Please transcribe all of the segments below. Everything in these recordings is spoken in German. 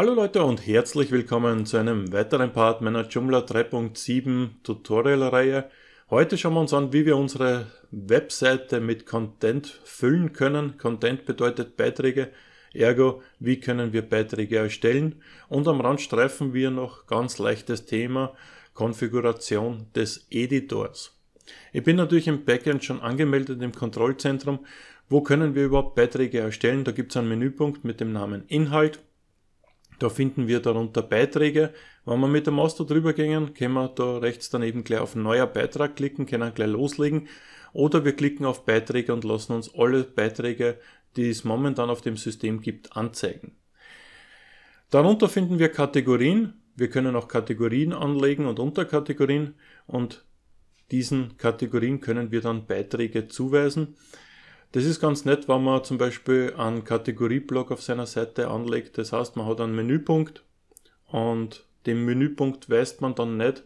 Hallo Leute und herzlich willkommen zu einem weiteren Part meiner Joomla 3.7 Tutorial Reihe. Heute schauen wir uns an, wie wir unsere Webseite mit Content füllen können. Content bedeutet Beiträge, ergo wie können wir Beiträge erstellen. Und am Rand streifen wir noch ganz leichtes Thema Konfiguration des Editors. Ich bin natürlich im Backend schon angemeldet im Kontrollzentrum. Wo können wir überhaupt Beiträge erstellen? Da gibt es einen Menüpunkt mit dem Namen Inhalt da finden wir darunter Beiträge. Wenn wir mit der Maus da drüber gehen, können wir da rechts dann eben gleich auf Neuer Beitrag klicken, können gleich loslegen. Oder wir klicken auf Beiträge und lassen uns alle Beiträge, die es momentan auf dem System gibt, anzeigen. Darunter finden wir Kategorien. Wir können auch Kategorien anlegen und Unterkategorien und diesen Kategorien können wir dann Beiträge zuweisen. Das ist ganz nett, wenn man zum Beispiel einen Kategorieblock auf seiner Seite anlegt. Das heißt, man hat einen Menüpunkt und dem Menüpunkt weist man dann nicht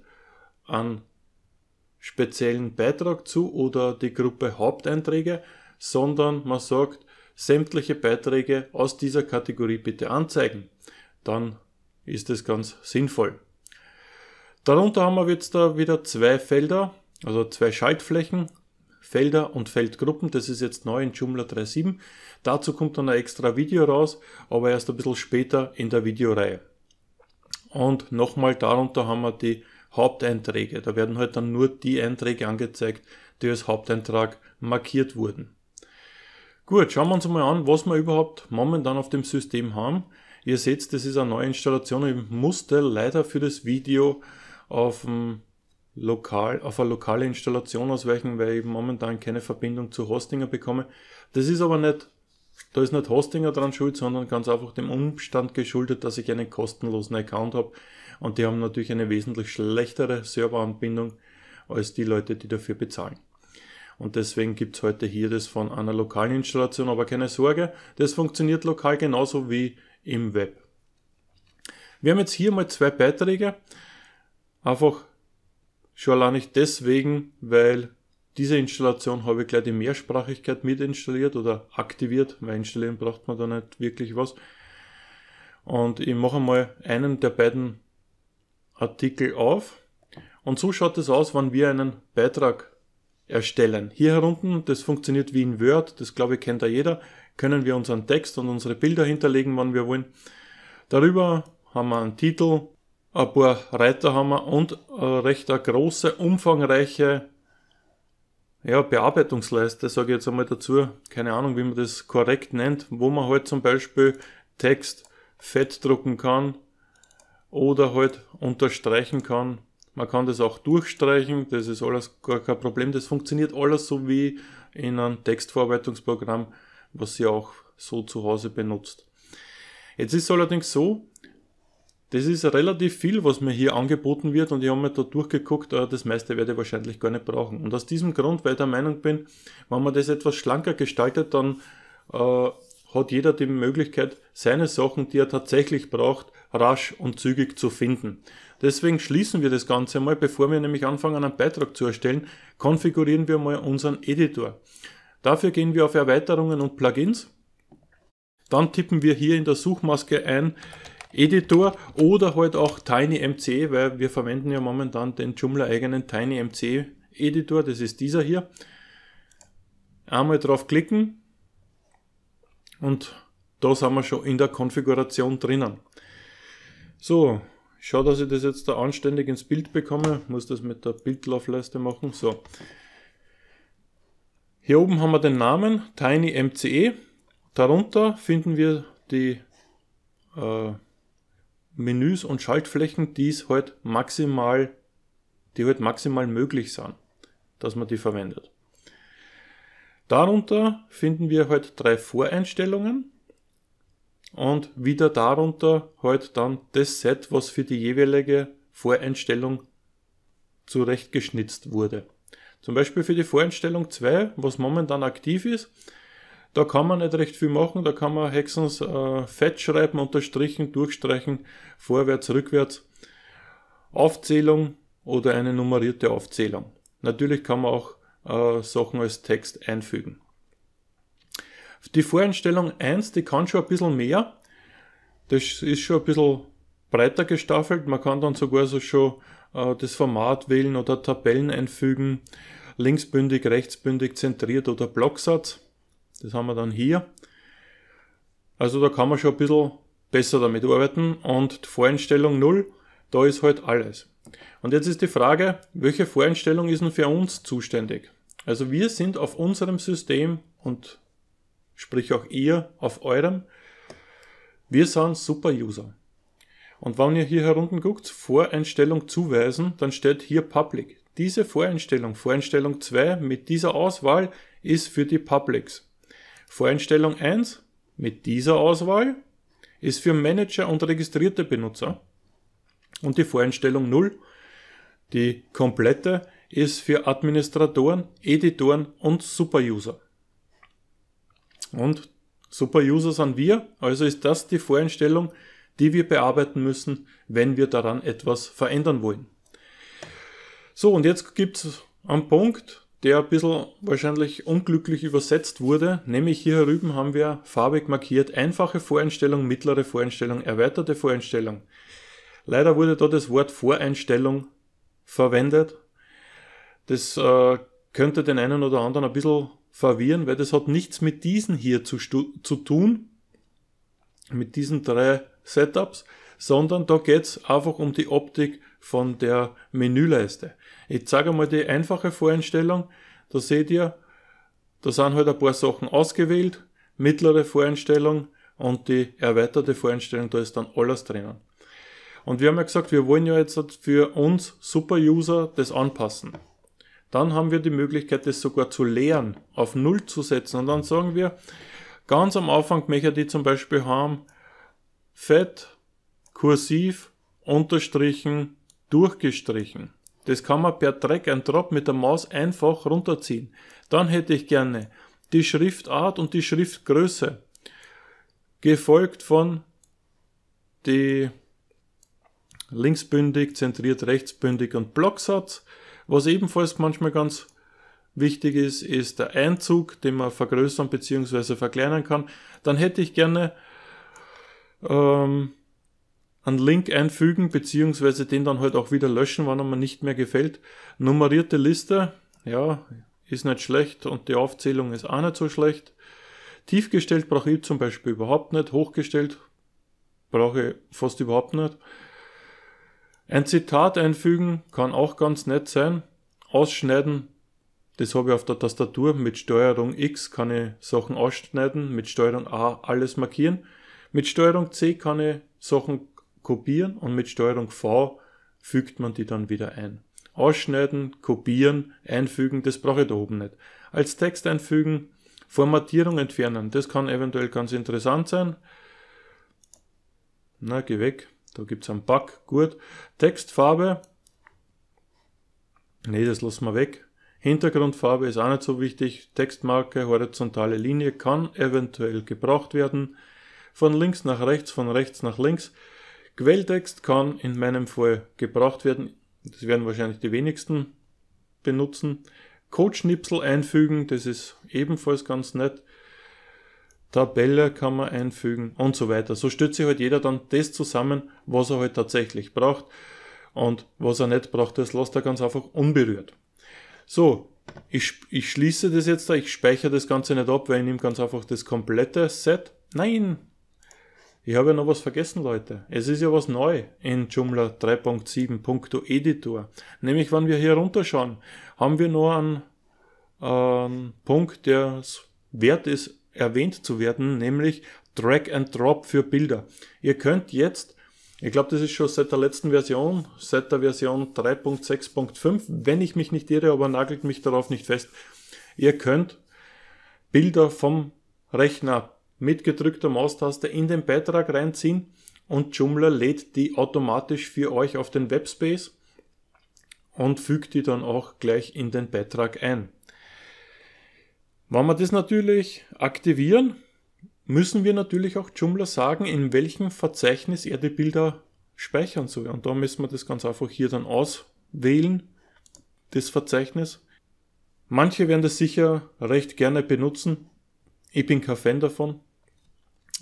einen speziellen Beitrag zu oder die Gruppe Haupteinträge, sondern man sagt, sämtliche Beiträge aus dieser Kategorie bitte anzeigen. Dann ist das ganz sinnvoll. Darunter haben wir jetzt da wieder zwei Felder, also zwei Schaltflächen. Felder und Feldgruppen. Das ist jetzt neu in Joomla 3.7. Dazu kommt dann ein extra Video raus, aber erst ein bisschen später in der Videoreihe. Und nochmal darunter haben wir die Haupteinträge. Da werden halt dann nur die Einträge angezeigt, die als Haupteintrag markiert wurden. Gut, schauen wir uns mal an, was wir überhaupt momentan auf dem System haben. Ihr seht, das ist eine neue Installation. Ich musste leider für das Video auf dem lokal, auf eine lokale Installation ausweichen, weil ich momentan keine Verbindung zu Hostinger bekomme. Das ist aber nicht, da ist nicht Hostinger dran schuld, sondern ganz einfach dem Umstand geschuldet, dass ich einen kostenlosen Account habe. Und die haben natürlich eine wesentlich schlechtere Serveranbindung als die Leute, die dafür bezahlen. Und deswegen gibt es heute hier das von einer lokalen Installation, aber keine Sorge, das funktioniert lokal genauso wie im Web. Wir haben jetzt hier mal zwei Beiträge. Einfach Schon allein nicht deswegen, weil diese Installation habe ich gleich die Mehrsprachigkeit mit installiert oder aktiviert, weil installieren braucht man da nicht wirklich was. Und ich mache mal einen der beiden Artikel auf. Und so schaut es aus, wenn wir einen Beitrag erstellen. Hier herunten, das funktioniert wie in Word, das glaube ich kennt da jeder, können wir unseren Text und unsere Bilder hinterlegen, wann wir wollen. Darüber haben wir einen Titel, ein paar Reiter haben wir und äh, recht eine große, umfangreiche ja, Bearbeitungsleiste, sage ich jetzt einmal dazu. Keine Ahnung, wie man das korrekt nennt, wo man halt zum Beispiel Text fett drucken kann oder halt unterstreichen kann. Man kann das auch durchstreichen, das ist alles gar kein Problem. Das funktioniert alles so wie in einem Textverarbeitungsprogramm, was ihr auch so zu Hause benutzt. Jetzt ist es allerdings so, das ist relativ viel, was mir hier angeboten wird und ich habe mir da durchgeguckt, äh, das meiste werde ich wahrscheinlich gar nicht brauchen. Und aus diesem Grund, weil ich der Meinung bin, wenn man das etwas schlanker gestaltet, dann äh, hat jeder die Möglichkeit, seine Sachen, die er tatsächlich braucht, rasch und zügig zu finden. Deswegen schließen wir das Ganze mal, bevor wir nämlich anfangen, einen Beitrag zu erstellen, konfigurieren wir mal unseren Editor. Dafür gehen wir auf Erweiterungen und Plugins. Dann tippen wir hier in der Suchmaske ein Editor oder halt auch TinyMC, weil wir verwenden ja momentan den Joomla eigenen TinyMC Editor, das ist dieser hier. Einmal draufklicken und da sind wir schon in der Konfiguration drinnen. So, schau, dass ich das jetzt da anständig ins Bild bekomme. Ich muss das mit der Bildlaufleiste machen. So. Hier oben haben wir den Namen TinyMCE. Darunter finden wir die äh, Menüs und Schaltflächen, die es halt maximal, die halt maximal möglich sind, dass man die verwendet. Darunter finden wir halt drei Voreinstellungen und wieder darunter halt dann das Set, was für die jeweilige Voreinstellung zurechtgeschnitzt wurde. Zum Beispiel für die Voreinstellung 2, was momentan aktiv ist, da kann man nicht recht viel machen, da kann man höchstens äh, fett schreiben, unterstrichen, durchstreichen, vorwärts, rückwärts, Aufzählung oder eine nummerierte Aufzählung. Natürlich kann man auch äh, Sachen als Text einfügen. Die Voreinstellung 1, die kann schon ein bisschen mehr. Das ist schon ein bisschen breiter gestaffelt. Man kann dann sogar so schon äh, das Format wählen oder Tabellen einfügen. Linksbündig, rechtsbündig, zentriert oder Blocksatz. Das haben wir dann hier. Also da kann man schon ein bisschen besser damit arbeiten und Voreinstellung 0, da ist halt alles. Und jetzt ist die Frage, welche Voreinstellung ist denn für uns zuständig? Also wir sind auf unserem System und sprich auch ihr auf eurem, wir sind Super-User. Und wenn ihr hier herunten guckt, Voreinstellung zuweisen, dann steht hier Public. Diese Voreinstellung, Voreinstellung 2 mit dieser Auswahl ist für die Publics. Voreinstellung 1 mit dieser Auswahl ist für Manager und registrierte Benutzer und die Voreinstellung 0, die komplette, ist für Administratoren, Editoren und Superuser. Und Superuser sind wir, also ist das die Voreinstellung, die wir bearbeiten müssen, wenn wir daran etwas verändern wollen. So, und jetzt gibt es am Punkt, der ein bisschen wahrscheinlich unglücklich übersetzt wurde. Nämlich hier herüben haben wir farbig markiert einfache Voreinstellung, mittlere Voreinstellung, erweiterte Voreinstellung. Leider wurde da das Wort Voreinstellung verwendet. Das äh, könnte den einen oder anderen ein bisschen verwirren, weil das hat nichts mit diesen hier zu, zu tun, mit diesen drei Setups, sondern da geht's einfach um die Optik von der Menüleiste. Ich zeige mal die einfache Voreinstellung. Da seht ihr, da sind halt ein paar Sachen ausgewählt, mittlere Voreinstellung und die erweiterte Voreinstellung, da ist dann alles drinnen. Und wir haben ja gesagt, wir wollen ja jetzt für uns Super-User das anpassen. Dann haben wir die Möglichkeit, das sogar zu leeren, auf Null zu setzen. Und dann sagen wir, ganz am Anfang möchte ich zum Beispiel haben, Fett, kursiv, unterstrichen, durchgestrichen. Das kann man per Drag and Drop mit der Maus einfach runterziehen. Dann hätte ich gerne die Schriftart und die Schriftgröße, gefolgt von die linksbündig, zentriert, rechtsbündig und Blocksatz. Was ebenfalls manchmal ganz wichtig ist, ist der Einzug, den man vergrößern bzw. verkleinern kann. Dann hätte ich gerne ähm, einen Link einfügen, beziehungsweise den dann halt auch wieder löschen, wenn er mir nicht mehr gefällt. Nummerierte Liste, ja, ist nicht schlecht und die Aufzählung ist auch nicht so schlecht. Tiefgestellt brauche ich zum Beispiel überhaupt nicht, hochgestellt brauche ich fast überhaupt nicht. Ein Zitat einfügen kann auch ganz nett sein. Ausschneiden, das habe ich auf der Tastatur. Mit Steuerung X kann ich Sachen ausschneiden, mit Steuerung A alles markieren. Mit Steuerung C kann ich Sachen kopieren und mit Steuerung V fügt man die dann wieder ein. Ausschneiden, kopieren, einfügen, das brauche ich da oben nicht. Als Text einfügen, Formatierung entfernen, das kann eventuell ganz interessant sein. Na, geh weg, da gibt es einen Bug, gut. Textfarbe, nee, das lassen wir weg. Hintergrundfarbe ist auch nicht so wichtig. Textmarke, horizontale Linie kann eventuell gebraucht werden. Von links nach rechts, von rechts nach links. Quelltext kann in meinem Fall gebraucht werden. Das werden wahrscheinlich die wenigsten benutzen. Codeschnipsel einfügen, das ist ebenfalls ganz nett. Tabelle kann man einfügen und so weiter. So stützt sich halt jeder dann das zusammen, was er halt tatsächlich braucht. Und was er nicht braucht, das lässt er ganz einfach unberührt. So, ich, ich schließe das jetzt da, ich speichere das Ganze nicht ab, weil ich nehme ganz einfach das komplette Set. Nein, ich habe ja noch was vergessen, Leute. Es ist ja was neu in Joomla 3.7.editor. Nämlich, wenn wir hier runterschauen, haben wir nur einen, einen Punkt, der es wert ist, erwähnt zu werden, nämlich Drag and Drop für Bilder. Ihr könnt jetzt, ich glaube, das ist schon seit der letzten Version, seit der Version 3.6.5, wenn ich mich nicht irre, aber nagelt mich darauf nicht fest, ihr könnt Bilder vom Rechner mit gedrückter Maustaste in den Beitrag reinziehen und Joomla lädt die automatisch für euch auf den Webspace und fügt die dann auch gleich in den Beitrag ein. Wenn wir das natürlich aktivieren, müssen wir natürlich auch Joomla sagen, in welchem Verzeichnis er die Bilder speichern soll. Und da müssen wir das ganz einfach hier dann auswählen, das Verzeichnis. Manche werden das sicher recht gerne benutzen. Ich bin kein Fan davon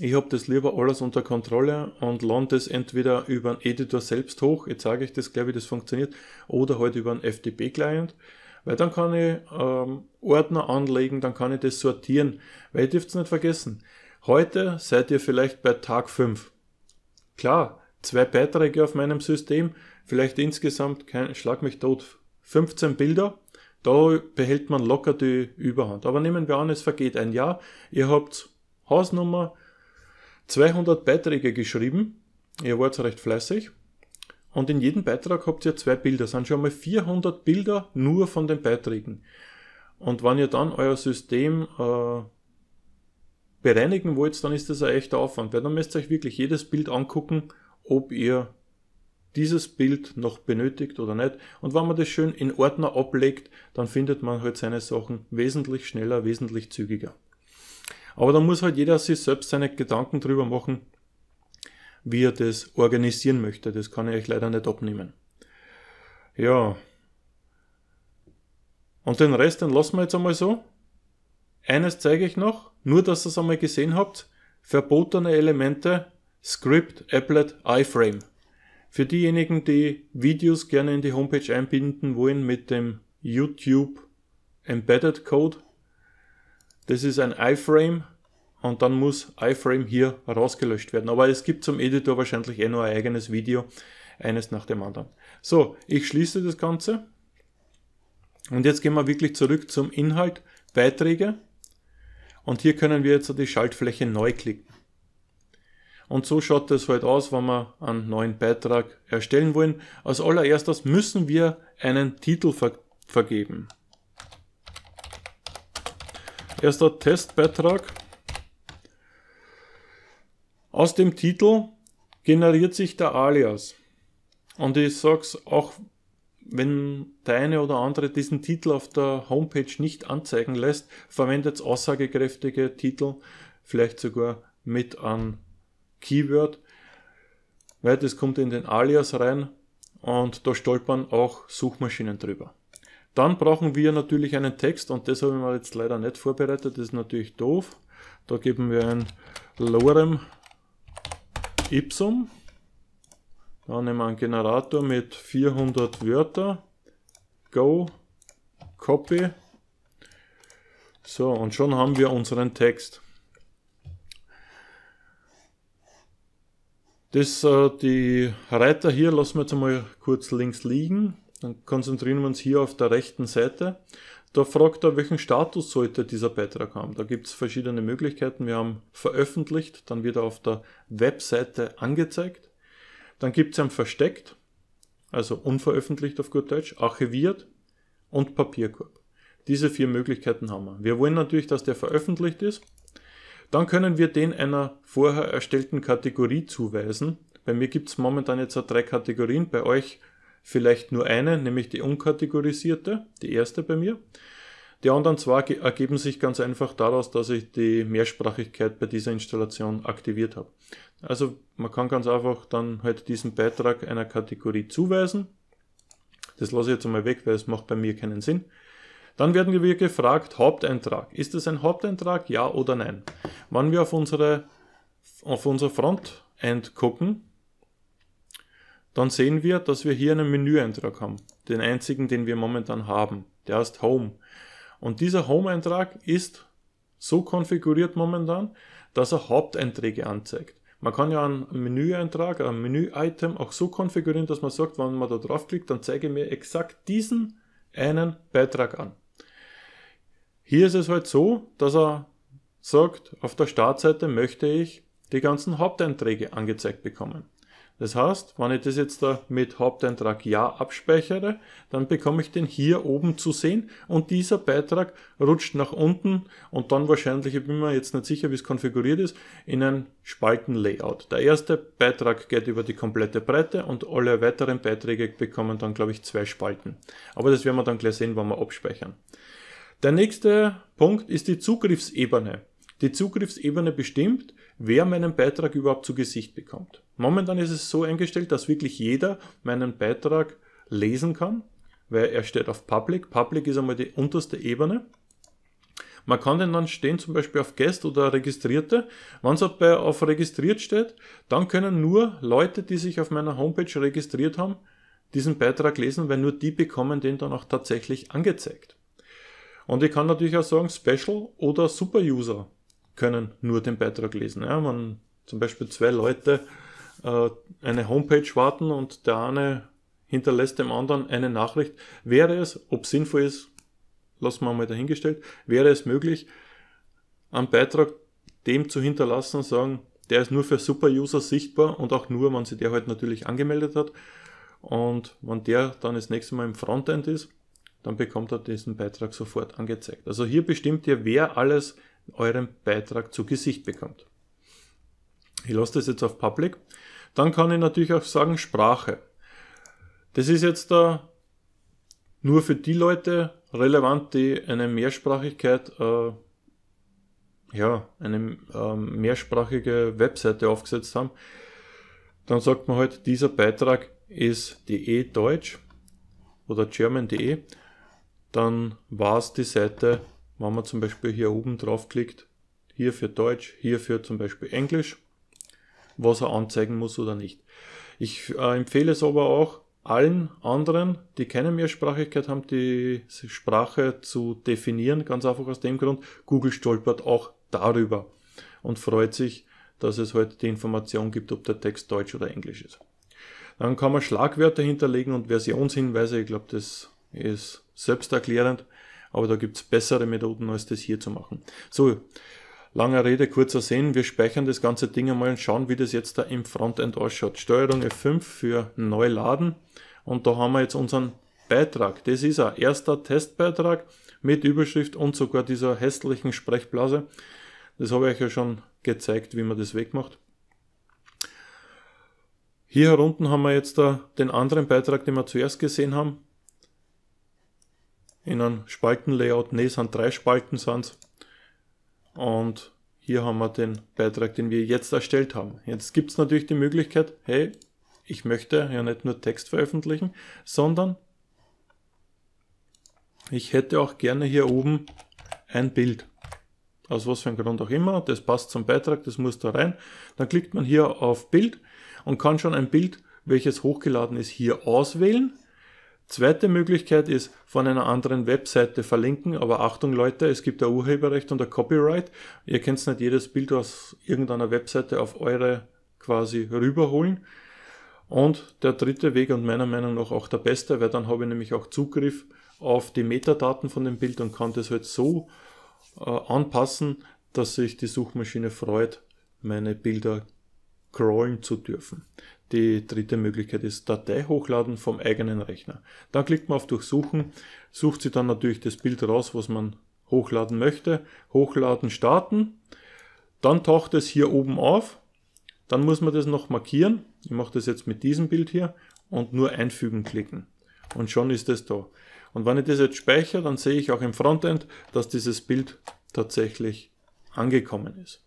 ich habe das lieber alles unter Kontrolle und lande es entweder über einen Editor selbst hoch, jetzt sage ich das gleich, wie das funktioniert, oder halt über einen FTP-Client, weil dann kann ich ähm, Ordner anlegen, dann kann ich das sortieren, weil ihr dürft es nicht vergessen, heute seid ihr vielleicht bei Tag 5. Klar, zwei Beiträge auf meinem System, vielleicht insgesamt, kein, schlag mich tot, 15 Bilder, da behält man locker die Überhand. Aber nehmen wir an, es vergeht ein Jahr, ihr habt Hausnummer, 200 Beiträge geschrieben. Ihr wart recht fleißig. Und in jedem Beitrag habt ihr zwei Bilder. Das sind schon mal 400 Bilder nur von den Beiträgen. Und wenn ihr dann euer System äh, bereinigen wollt, dann ist das ein echter Aufwand, weil dann müsst ihr euch wirklich jedes Bild angucken, ob ihr dieses Bild noch benötigt oder nicht. Und wenn man das schön in Ordner ablegt, dann findet man halt seine Sachen wesentlich schneller, wesentlich zügiger. Aber da muss halt jeder sich selbst seine Gedanken drüber machen, wie er das organisieren möchte. Das kann ich euch leider nicht abnehmen. Ja. Und den Rest, den lassen wir jetzt einmal so. Eines zeige ich noch, nur dass ihr es einmal gesehen habt. Verbotene Elemente, Script, Applet, iframe. Für diejenigen, die Videos gerne in die Homepage einbinden wollen mit dem YouTube Embedded Code, das ist ein iFrame und dann muss iFrame hier rausgelöscht werden. Aber es gibt zum Editor wahrscheinlich eh nur ein eigenes Video, eines nach dem anderen. So, ich schließe das Ganze. Und jetzt gehen wir wirklich zurück zum Inhalt, Beiträge. Und hier können wir jetzt die Schaltfläche neu klicken. Und so schaut das halt aus, wenn wir einen neuen Beitrag erstellen wollen. Als allererstes müssen wir einen Titel ver vergeben. Erster Testbeitrag. Aus dem Titel generiert sich der Alias. Und ich sage es auch, wenn deine oder andere diesen Titel auf der Homepage nicht anzeigen lässt, verwendet aussagekräftige Titel, vielleicht sogar mit an Keyword, weil das kommt in den Alias rein und da stolpern auch Suchmaschinen drüber. Dann brauchen wir natürlich einen Text und das habe ich mir jetzt leider nicht vorbereitet, das ist natürlich doof. Da geben wir ein lorem ipsum. Dann nehmen wir einen Generator mit 400 Wörter. Go, Copy. So, und schon haben wir unseren Text. Das, äh, die Reiter hier lassen wir jetzt einmal kurz links liegen. Dann konzentrieren wir uns hier auf der rechten Seite. Da fragt er, welchen Status sollte dieser Beitrag haben. Da gibt es verschiedene Möglichkeiten. Wir haben veröffentlicht, dann wird er auf der Webseite angezeigt. Dann gibt es ein versteckt, also unveröffentlicht auf gut Deutsch, archiviert und Papierkorb. Diese vier Möglichkeiten haben wir. Wir wollen natürlich, dass der veröffentlicht ist. Dann können wir den einer vorher erstellten Kategorie zuweisen. Bei mir gibt es momentan jetzt drei Kategorien, bei euch vielleicht nur eine, nämlich die unkategorisierte, die erste bei mir. Die anderen zwei ergeben sich ganz einfach daraus, dass ich die Mehrsprachigkeit bei dieser Installation aktiviert habe. Also man kann ganz einfach dann halt diesen Beitrag einer Kategorie zuweisen. Das lasse ich jetzt einmal weg, weil es macht bei mir keinen Sinn. Dann werden wir gefragt, Haupteintrag. Ist es ein Haupteintrag, ja oder nein? Wenn wir auf unsere auf unser Frontend gucken, dann sehen wir, dass wir hier einen Menüeintrag haben. Den einzigen, den wir momentan haben. Der heißt Home. Und dieser Home-Eintrag ist so konfiguriert momentan, dass er Haupteinträge anzeigt. Man kann ja einen Menüeintrag, ein Menü-Item auch so konfigurieren, dass man sagt, wenn man da draufklickt, dann zeige ich mir exakt diesen einen Beitrag an. Hier ist es halt so, dass er sagt, auf der Startseite möchte ich die ganzen Haupteinträge angezeigt bekommen. Das heißt, wenn ich das jetzt da mit Haupteintrag Ja abspeichere, dann bekomme ich den hier oben zu sehen und dieser Beitrag rutscht nach unten und dann wahrscheinlich, ich bin mir jetzt nicht sicher, wie es konfiguriert ist, in ein Spaltenlayout. Der erste Beitrag geht über die komplette Breite und alle weiteren Beiträge bekommen dann, glaube ich, zwei Spalten. Aber das werden wir dann gleich sehen, wenn wir abspeichern. Der nächste Punkt ist die Zugriffsebene. Die Zugriffsebene bestimmt, wer meinen Beitrag überhaupt zu Gesicht bekommt. Momentan ist es so eingestellt, dass wirklich jeder meinen Beitrag lesen kann, weil er steht auf Public. Public ist einmal die unterste Ebene. Man kann den dann stehen, zum Beispiel auf Guest oder Registrierte. Wenn es aber auf Registriert steht, dann können nur Leute, die sich auf meiner Homepage registriert haben, diesen Beitrag lesen, weil nur die bekommen den dann auch tatsächlich angezeigt. Und ich kann natürlich auch sagen Special oder Super User können nur den Beitrag lesen. Ja, man zum Beispiel zwei Leute äh, eine Homepage warten und der eine hinterlässt dem anderen eine Nachricht. Wäre es, ob sinnvoll ist, lassen wir mal dahingestellt, wäre es möglich, einen Beitrag dem zu hinterlassen und sagen, der ist nur für Super-User sichtbar und auch nur, wenn sich der halt natürlich angemeldet hat. Und wenn der dann das nächste Mal im Frontend ist, dann bekommt er diesen Beitrag sofort angezeigt. Also hier bestimmt ihr, wer alles euren Beitrag zu Gesicht bekommt. Ich lasse das jetzt auf Public. Dann kann ich natürlich auch sagen Sprache. Das ist jetzt da nur für die Leute relevant, die eine Mehrsprachigkeit, äh, ja, eine äh, mehrsprachige Webseite aufgesetzt haben. Dann sagt man halt, dieser Beitrag ist DE Deutsch oder German.de. Dann war es die Seite wenn man zum Beispiel hier oben draufklickt, hier für Deutsch, hier für zum Beispiel Englisch, was er anzeigen muss oder nicht. Ich äh, empfehle es aber auch allen anderen, die keine Mehrsprachigkeit haben, die Sprache zu definieren, ganz einfach aus dem Grund, Google stolpert auch darüber und freut sich, dass es heute halt die Information gibt, ob der Text Deutsch oder Englisch ist. Dann kann man Schlagwörter hinterlegen und Versionshinweise, ich glaube, das ist selbsterklärend aber da gibt es bessere Methoden, als das hier zu machen. So, langer Rede, kurzer Sinn. Wir speichern das ganze Ding einmal und schauen, wie das jetzt da im Frontend ausschaut. Steuerung F5 für Neuladen. und da haben wir jetzt unseren Beitrag. Das ist ein erster Testbeitrag mit Überschrift und sogar dieser hässlichen Sprechblase. Das habe ich euch ja schon gezeigt, wie man das wegmacht. Hier unten haben wir jetzt da den anderen Beitrag, den wir zuerst gesehen haben in einem Spaltenlayout. Ne, es sind drei Spalten sind Und hier haben wir den Beitrag, den wir jetzt erstellt haben. Jetzt gibt es natürlich die Möglichkeit, hey, ich möchte ja nicht nur Text veröffentlichen, sondern ich hätte auch gerne hier oben ein Bild. Aus was für einem Grund auch immer. Das passt zum Beitrag, das muss da rein. Dann klickt man hier auf Bild und kann schon ein Bild, welches hochgeladen ist, hier auswählen. Zweite Möglichkeit ist, von einer anderen Webseite verlinken, aber Achtung Leute, es gibt ein Urheberrecht und ein Copyright. Ihr könnt nicht jedes Bild aus irgendeiner Webseite auf eure quasi rüberholen. Und der dritte Weg und meiner Meinung nach auch der beste, weil dann habe ich nämlich auch Zugriff auf die Metadaten von dem Bild und kann das halt so äh, anpassen, dass sich die Suchmaschine freut, meine Bilder crawlen zu dürfen. Die dritte Möglichkeit ist Datei hochladen vom eigenen Rechner. Da klickt man auf Durchsuchen, sucht sie dann natürlich das Bild raus, was man hochladen möchte, hochladen, starten. Dann taucht es hier oben auf. Dann muss man das noch markieren. Ich mache das jetzt mit diesem Bild hier und nur einfügen klicken. Und schon ist es da. Und wenn ich das jetzt speichere, dann sehe ich auch im Frontend, dass dieses Bild tatsächlich angekommen ist.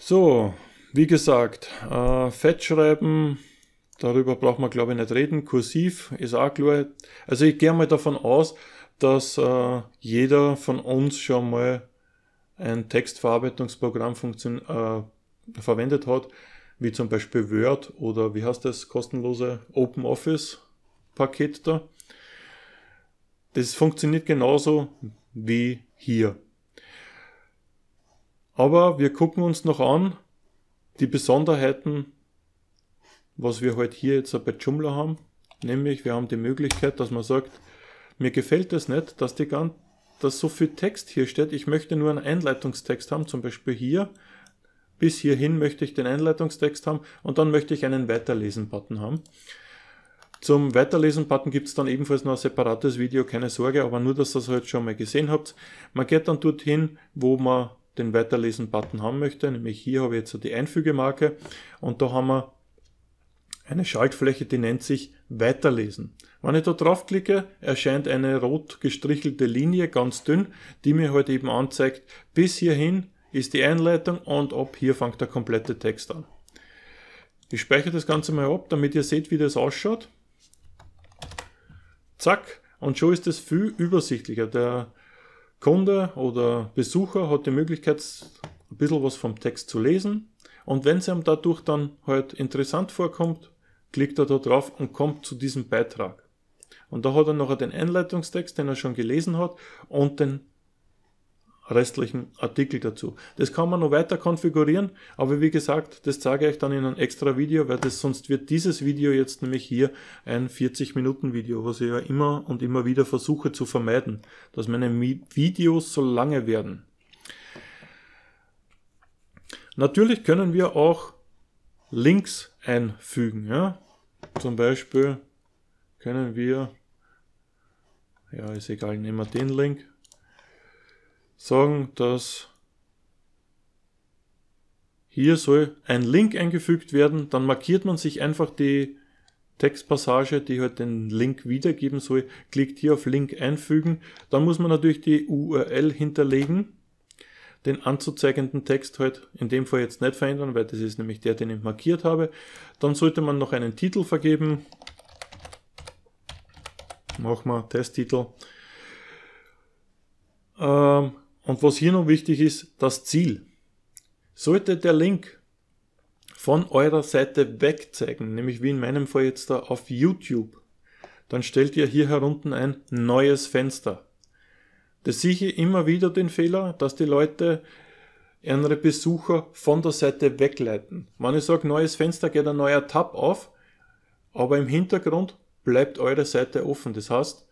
So, wie gesagt, äh, Fettschreiben, darüber braucht man glaube ich nicht reden. Kursiv ist auch klar. Also ich gehe mal davon aus, dass äh, jeder von uns schon mal ein Textverarbeitungsprogramm funktion äh, verwendet hat, wie zum Beispiel Word oder wie heißt das kostenlose Open Office Paket da. Das funktioniert genauso wie hier. Aber wir gucken uns noch an die Besonderheiten, was wir heute halt hier jetzt bei Joomla haben. Nämlich, wir haben die Möglichkeit, dass man sagt, mir gefällt es das nicht, dass, die ganz, dass so viel Text hier steht. Ich möchte nur einen Einleitungstext haben, zum Beispiel hier. Bis hierhin möchte ich den Einleitungstext haben und dann möchte ich einen Weiterlesen-Button haben. Zum Weiterlesen-Button gibt es dann ebenfalls noch ein separates Video, keine Sorge, aber nur, dass ihr es heute halt schon mal gesehen habt. Man geht dann dorthin, wo man den Weiterlesen-Button haben möchte. Nämlich hier habe ich jetzt die Einfügemarke und da haben wir eine Schaltfläche, die nennt sich Weiterlesen. Wenn ich da draufklicke, erscheint eine rot gestrichelte Linie, ganz dünn, die mir heute halt eben anzeigt, bis hierhin ist die Einleitung und ab hier fängt der komplette Text an. Ich speichere das Ganze mal ab, damit ihr seht, wie das ausschaut. Zack, und schon ist es viel übersichtlicher. Der Kunde oder Besucher hat die Möglichkeit, ein bisschen was vom Text zu lesen. Und wenn es ihm dadurch dann halt interessant vorkommt, klickt er da drauf und kommt zu diesem Beitrag. Und da hat er nachher den Einleitungstext, den er schon gelesen hat, und den restlichen Artikel dazu. Das kann man noch weiter konfigurieren, aber wie gesagt, das zeige ich dann in einem extra Video, weil das sonst wird dieses Video jetzt nämlich hier ein 40 Minuten Video, was ich ja immer und immer wieder versuche zu vermeiden, dass meine Videos so lange werden. Natürlich können wir auch Links einfügen, ja. Zum Beispiel können wir, ja, ist egal, nehmen wir den Link, sagen, dass hier soll ein Link eingefügt werden, dann markiert man sich einfach die Textpassage, die halt den Link wiedergeben soll, klickt hier auf Link einfügen, dann muss man natürlich die URL hinterlegen, den anzuzeigenden Text halt in dem Fall jetzt nicht verändern, weil das ist nämlich der, den ich markiert habe. Dann sollte man noch einen Titel vergeben, machen wir Testtitel. Ähm, und was hier noch wichtig ist, das Ziel. Sollte der Link von eurer Seite wegzeigen, nämlich wie in meinem Fall jetzt da auf YouTube, dann stellt ihr hier herunten ein neues Fenster. Das sehe ich immer wieder den Fehler, dass die Leute andere Besucher von der Seite wegleiten. Wenn ich sage neues Fenster, geht ein neuer Tab auf, aber im Hintergrund bleibt eure Seite offen. Das heißt,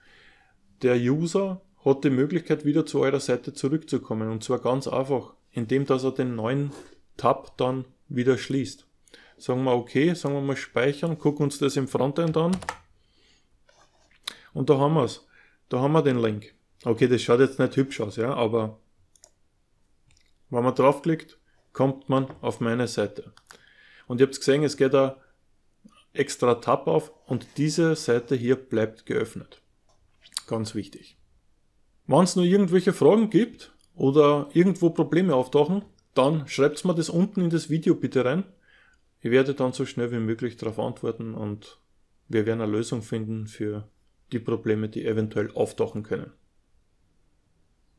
der User hat die Möglichkeit, wieder zu eurer Seite zurückzukommen. Und zwar ganz einfach, indem dass er den neuen Tab dann wieder schließt. Sagen wir okay, sagen wir mal speichern, gucken uns das im Frontend an. Und da haben wir es. Da haben wir den Link. Okay, das schaut jetzt nicht hübsch aus, ja, aber wenn man draufklickt, kommt man auf meine Seite. Und ihr habt gesehen, es geht da extra Tab auf und diese Seite hier bleibt geöffnet. Ganz wichtig. Wenn es nur irgendwelche Fragen gibt oder irgendwo Probleme auftauchen, dann schreibt mir das unten in das Video bitte rein. Ich werde dann so schnell wie möglich darauf antworten und wir werden eine Lösung finden für die Probleme, die eventuell auftauchen können.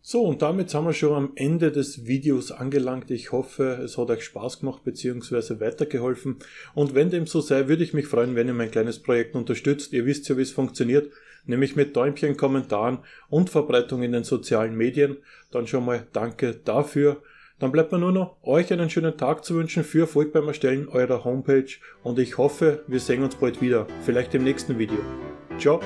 So, und damit sind wir schon am Ende des Videos angelangt. Ich hoffe, es hat euch Spaß gemacht bzw. weitergeholfen. Und wenn dem so sei, würde ich mich freuen, wenn ihr mein kleines Projekt unterstützt. Ihr wisst ja, wie es funktioniert nämlich mit Däumchen, Kommentaren und Verbreitung in den sozialen Medien. Dann schon mal danke dafür. Dann bleibt mir nur noch, euch einen schönen Tag zu wünschen für Erfolg beim Erstellen eurer Homepage und ich hoffe, wir sehen uns bald wieder, vielleicht im nächsten Video. Ciao!